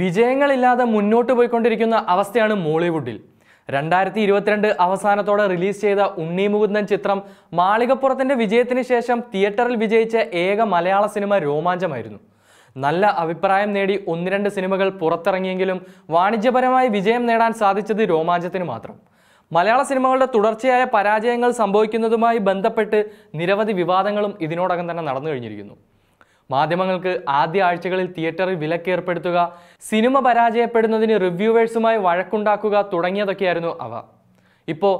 വിജയങ്ങളില്ലാതെ മുന്നോട്ട് പോയിക്കൊണ്ടിരിക്കുന്ന അവസ്ഥയാണ് മോളിവുഡിൽ രണ്ടായിരത്തി ഇരുപത്തിരണ്ട് അവസാനത്തോടെ റിലീസ് ചെയ്ത ഉണ്ണി മുകുന്ദൻ ചിത്രം മാളികപ്പുറത്തിന്റെ വിജയത്തിന് ശേഷം തിയേറ്ററിൽ വിജയിച്ച ഏക മലയാള സിനിമ രോമാഞ്ചമായിരുന്നു നല്ല അഭിപ്രായം നേടി ഒന്ന് രണ്ട് സിനിമകൾ പുറത്തിറങ്ങിയെങ്കിലും വാണിജ്യപരമായി വിജയം നേടാൻ സാധിച്ചത് രോമാഞ്ചത്തിന് മാത്രം മലയാള സിനിമകളുടെ തുടർച്ചയായ പരാജയങ്ങൾ സംഭവിക്കുന്നതുമായി ബന്ധപ്പെട്ട് നിരവധി വിവാദങ്ങളും ഇതിനോടകം തന്നെ നടന്നു കഴിഞ്ഞിരിക്കുന്നു മാധ്യമങ്ങൾക്ക് ആദ്യ ആഴ്ചകളിൽ തിയേറ്ററിൽ വിലക്കേർപ്പെടുത്തുക സിനിമ പരാജയപ്പെടുന്നതിന് റിവ്യൂവേഴ്സുമായി വഴക്കുണ്ടാക്കുക തുടങ്ങിയതൊക്കെയായിരുന്നു അവ ഇപ്പോൾ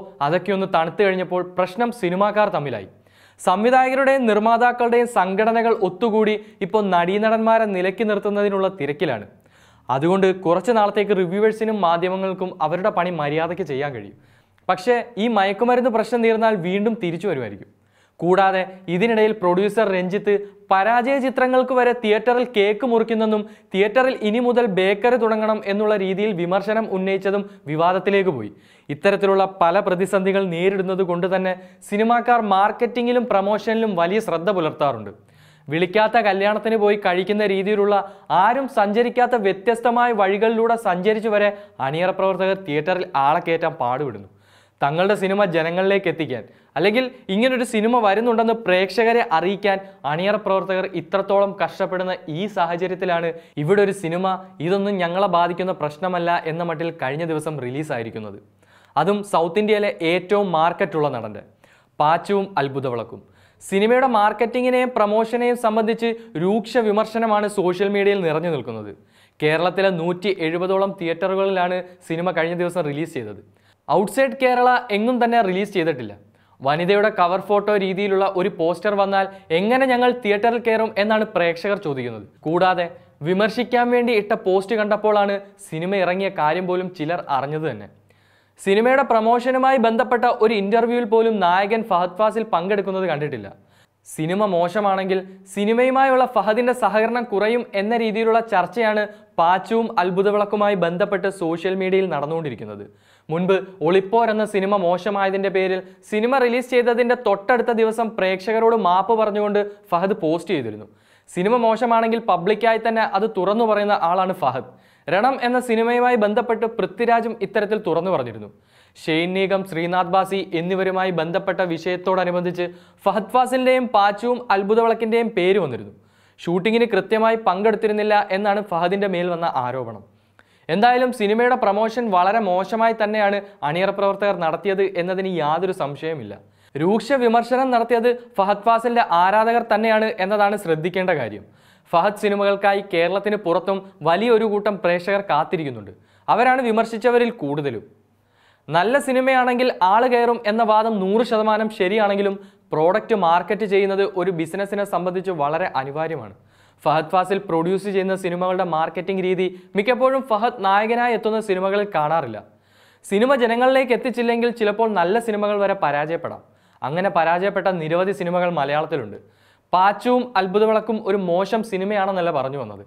ഒന്ന് തണുത്തു കഴിഞ്ഞപ്പോൾ പ്രശ്നം സിനിമാക്കാർ തമ്മിലായി സംവിധായകരുടെയും നിർമ്മാതാക്കളുടെയും സംഘടനകൾ ഒത്തുകൂടി ഇപ്പോൾ നടീനടന്മാരെ നിലയ്ക്ക് നിർത്തുന്നതിനുള്ള തിരക്കിലാണ് അതുകൊണ്ട് കുറച്ച് നാളത്തേക്ക് റിവ്യൂവേഴ്സിനും മാധ്യമങ്ങൾക്കും അവരുടെ പണി മര്യാദയ്ക്ക് ചെയ്യാൻ കഴിയും പക്ഷേ ഈ മയക്കുമരുന്ന് പ്രശ്നം തീർന്നാൽ വീണ്ടും തിരിച്ചു വരുമായിരിക്കും കൂടാതെ ഇതിനിടയിൽ പ്രൊഡ്യൂസർ രഞ്ജിത്ത് പരാജയ ചിത്രങ്ങൾക്ക് വരെ തിയേറ്ററിൽ കേക്ക് മുറിക്കുന്നെന്നും തിയേറ്ററിൽ ഇനി മുതൽ ബേക്കറി തുടങ്ങണം എന്നുള്ള രീതിയിൽ വിമർശനം ഉന്നയിച്ചതും വിവാദത്തിലേക്ക് പോയി ഇത്തരത്തിലുള്ള പല പ്രതിസന്ധികൾ നേരിടുന്നത് കൊണ്ട് തന്നെ സിനിമാക്കാർ മാർക്കറ്റിങ്ങിലും പ്രമോഷനിലും വലിയ ശ്രദ്ധ പുലർത്താറുണ്ട് വിളിക്കാത്ത കല്യാണത്തിന് പോയി കഴിക്കുന്ന രീതിയിലുള്ള ആരും സഞ്ചരിക്കാത്ത വ്യത്യസ്തമായ വഴികളിലൂടെ സഞ്ചരിച്ചു വരെ അണിയറ പ്രവർത്തകർ തിയേറ്ററിൽ ആളെ കയറ്റാൻ പാടുവിടുന്നു തങ്ങളുടെ സിനിമ ജനങ്ങളിലേക്ക് എത്തിക്കാൻ അല്ലെങ്കിൽ ഇങ്ങനൊരു സിനിമ വരുന്നുണ്ടെന്ന് പ്രേക്ഷകരെ അറിയിക്കാൻ അണിയറ പ്രവർത്തകർ ഇത്രത്തോളം കഷ്ടപ്പെടുന്ന ഈ സാഹചര്യത്തിലാണ് ഇവിടെ ഒരു സിനിമ ഇതൊന്നും ഞങ്ങളെ ബാധിക്കുന്ന പ്രശ്നമല്ല എന്ന മട്ടിൽ കഴിഞ്ഞ ദിവസം റിലീസായിരിക്കുന്നത് അതും സൗത്ത് ഇന്ത്യയിലെ ഏറ്റവും മാർക്കറ്റുള്ള നടൻ്റെ പാച്ചവും അത്ഭുതവിളക്കും സിനിമയുടെ മാർക്കറ്റിങ്ങിനെയും പ്രമോഷനെയും സംബന്ധിച്ച് രൂക്ഷ വിമർശനമാണ് സോഷ്യൽ മീഡിയയിൽ നിറഞ്ഞു നിൽക്കുന്നത് കേരളത്തിലെ നൂറ്റി എഴുപതോളം തിയേറ്ററുകളിലാണ് സിനിമ കഴിഞ്ഞ ദിവസം റിലീസ് ചെയ്തത് ഔട്ട്സൈഡ് കേരള എങ്ങും തന്നെ റിലീസ് ചെയ്തിട്ടില്ല വനിതയുടെ കവർ ഫോട്ടോ രീതിയിലുള്ള ഒരു പോസ്റ്റർ വന്നാൽ എങ്ങനെ ഞങ്ങൾ തിയേറ്ററിൽ കയറും എന്നാണ് പ്രേക്ഷകർ ചോദിക്കുന്നത് കൂടാതെ വിമർശിക്കാൻ വേണ്ടി ഇട്ട പോസ്റ്റ് കണ്ടപ്പോഴാണ് സിനിമ ഇറങ്ങിയ കാര്യം പോലും ചിലർ അറിഞ്ഞത് തന്നെ സിനിമയുടെ പ്രമോഷനുമായി ബന്ധപ്പെട്ട ഒരു ഇന്റർവ്യൂവിൽ പോലും നായകൻ ഫഹദ് ഫാസിൽ പങ്കെടുക്കുന്നത് കണ്ടിട്ടില്ല സിനിമ മോശമാണെങ്കിൽ സിനിമയുമായുള്ള ഫഹദിന്റെ സഹകരണം കുറയും എന്ന രീതിയിലുള്ള ചർച്ചയാണ് പാച്ചുവും അത്ഭുതവിളക്കുമായി ബന്ധപ്പെട്ട് സോഷ്യൽ മീഡിയയിൽ നടന്നുകൊണ്ടിരിക്കുന്നത് മുൻപ് ഒളിപ്പോർ എന്ന സിനിമ മോശമായതിന്റെ പേരിൽ സിനിമ റിലീസ് ചെയ്തതിന്റെ തൊട്ടടുത്ത ദിവസം പ്രേക്ഷകരോട് മാപ്പ് പറഞ്ഞുകൊണ്ട് ഫഹദ് പോസ്റ്റ് ചെയ്തിരുന്നു സിനിമ മോശമാണെങ്കിൽ പബ്ലിക്കായി തന്നെ അത് തുറന്നു പറയുന്ന ആളാണ് ഫഹദ് രണം എന്ന സിനിമയുമായി ബന്ധപ്പെട്ട് പൃഥ്വിരാജും ഇത്തരത്തിൽ തുറന്നു പറഞ്ഞിരുന്നു ഷെയ്ൻ നീഗം ശ്രീനാഥ് ബാസി എന്നിവരുമായി ബന്ധപ്പെട്ട വിഷയത്തോടനുബന്ധിച്ച് ഫഹദ് ഫാസിൻ്റെയും പാച്ചുവും അത്ഭുതവിളക്കിൻ്റെയും പേര് വന്നിരുന്നു ഷൂട്ടിങ്ങിന് കൃത്യമായി പങ്കെടുത്തിരുന്നില്ല എന്നാണ് ഫഹദിൻ്റെ മേൽ വന്ന ആരോപണം എന്തായാലും സിനിമയുടെ പ്രമോഷൻ വളരെ മോശമായി തന്നെയാണ് അണിയറ പ്രവർത്തകർ നടത്തിയത് എന്നതിന് യാതൊരു സംശയമില്ല രൂക്ഷ വിമർശനം നടത്തിയത് ഫഹദ് ഫാസിൻ്റെ ആരാധകർ തന്നെയാണ് എന്നതാണ് ശ്രദ്ധിക്കേണ്ട കാര്യം ഫഹദ് സിനിമകൾക്കായി കേരളത്തിന് പുറത്തും വലിയൊരു കൂട്ടം പ്രേക്ഷകർ കാത്തിരിക്കുന്നുണ്ട് അവരാണ് വിമർശിച്ചവരിൽ കൂടുതലും നല്ല സിനിമയാണെങ്കിൽ ആൾ കയറും എന്ന വാദം നൂറ് ശതമാനം ശരിയാണെങ്കിലും പ്രോഡക്റ്റ് മാർക്കറ്റ് ചെയ്യുന്നത് ഒരു ബിസിനസ്സിനെ സംബന്ധിച്ച് വളരെ അനിവാര്യമാണ് ഫഹദ് ഫാസിൽ പ്രൊഡ്യൂസ് ചെയ്യുന്ന സിനിമകളുടെ മാർക്കറ്റിംഗ് രീതി മിക്കപ്പോഴും ഫഹദ് നായകനായി എത്തുന്ന സിനിമകളിൽ കാണാറില്ല സിനിമ ജനങ്ങളിലേക്ക് എത്തിച്ചില്ലെങ്കിൽ ചിലപ്പോൾ നല്ല സിനിമകൾ വരെ പരാജയപ്പെടാം അങ്ങനെ പരാജയപ്പെട്ട നിരവധി സിനിമകൾ മലയാളത്തിലുണ്ട് പാച്ചുവും അത്ഭുതവിളക്കും ഒരു മോശം സിനിമയാണെന്നല്ല പറഞ്ഞു വന്നത്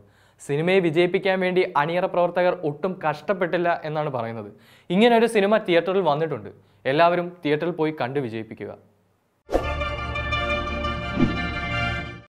സിനിമയെ വിജയിപ്പിക്കാൻ വേണ്ടി അണിയറ പ്രവർത്തകർ ഒട്ടും കഷ്ടപ്പെട്ടില്ല എന്നാണ് പറയുന്നത് ഇങ്ങനെ ഒരു സിനിമ തിയേറ്ററിൽ വന്നിട്ടുണ്ട് എല്ലാവരും തിയേറ്ററിൽ പോയി കണ്ട് വിജയിപ്പിക്കുക